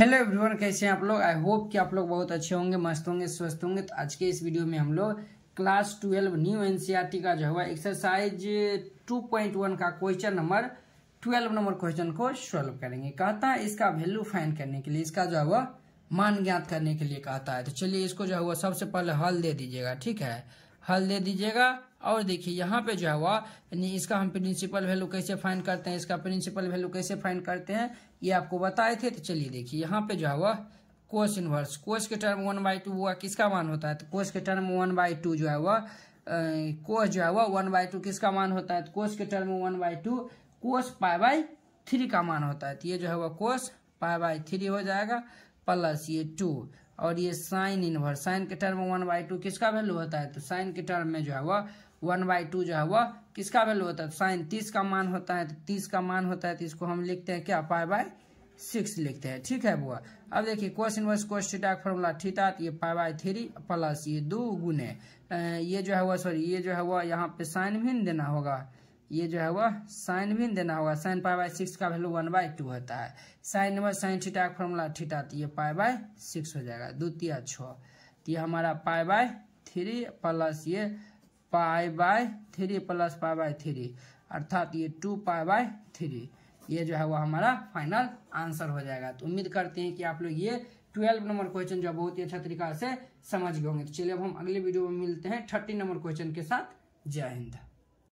hello everyone कैसे हैं आप लोग आई होप कि आप लोग बहुत अच्छे होंगे मस्त होंगे स्वस्थ होंगे तो आज के इस वीडियो में हम लोग क्लास ट्वेल्व न्यू एनसीईआरटी का जो हुआ एक्सरसाइज 2.1 का क्वेश्चन नंबर 12 नंबर क्वेश्चन को सॉल्व करेंगे कहता है इसका वैल्यू फाइंड करने के लिए इसका जो है वह मान ज्ञात करने के लिए कहता है तो चलिए इसको जो है सबसे पहले हल दे दीजिएगा ठीक है हल दे दीजिएगा और देखिए यहाँ पे जो है हुआ यानी इसका हम प्रिंसिपल वैल्यू कैसे फाइन करते हैं इसका प्रिंसिपल वैल्यू कैसे फाइन करते हैं ये आपको बताए थे तो चलिए देखिए यहाँ पे जो है हुआ कोस इनवर्स कोस के टर्म वन बाई टू हुआ किसका मान होता है तो कोस के टर्म वन बाई टू जो है वह कोस जो है वह वन बाई टू किसका मान होता है तो कोस के term one by two cos pi by three का मान होता है तो ये जो है वह कोस पाई बाई थ्री हो जाएगा प्लस ये टू और ये साइन इनवर्स साइन के टर्म में वन बाई टू किसका वैल्यू होता है तो साइन के टर्म में जो है वह वन बाई टू जो है वह किसका वैल्यू होता है साइन तो तीस का मान होता है तो तीस का मान होता है तो इसको हम लिखते हैं क्या पाई बाय सिक्स लिखते हैं ठीक है बुआ अब देखिए cos inverse cos theta formula theta तो ये पाई बाय थ्री प्लस ये दो गुने ये जो है वह सॉरी ये जो है वह यहाँ पे साइन भी देना होगा ये जो है वह साइन भी देना होगा साइन पाई बाई सिक्स का वैल्यू वन बाई टू होता है साइन नंबर साइन थीटा का फॉर्मूला थीटा तो ये पाई बाई सिक्स हो जाएगा द्वितीय छ तो ये हमारा पाई बाई थ्री प्लस ये pi by three plus pi by three अर्थात ये टू पाई बाय थ्री ये जो है वो हमारा फाइनल आंसर हो जाएगा तो उम्मीद करते हैं कि आप लोग ये ट्वेल्व नंबर क्वेश्चन जो बहुत ही अच्छा तरीका से समझ गए होंगे तो चलिए अब हम अगले वीडियो में मिलते हैं थर्टी नंबर क्वेश्चन के साथ जय हिंद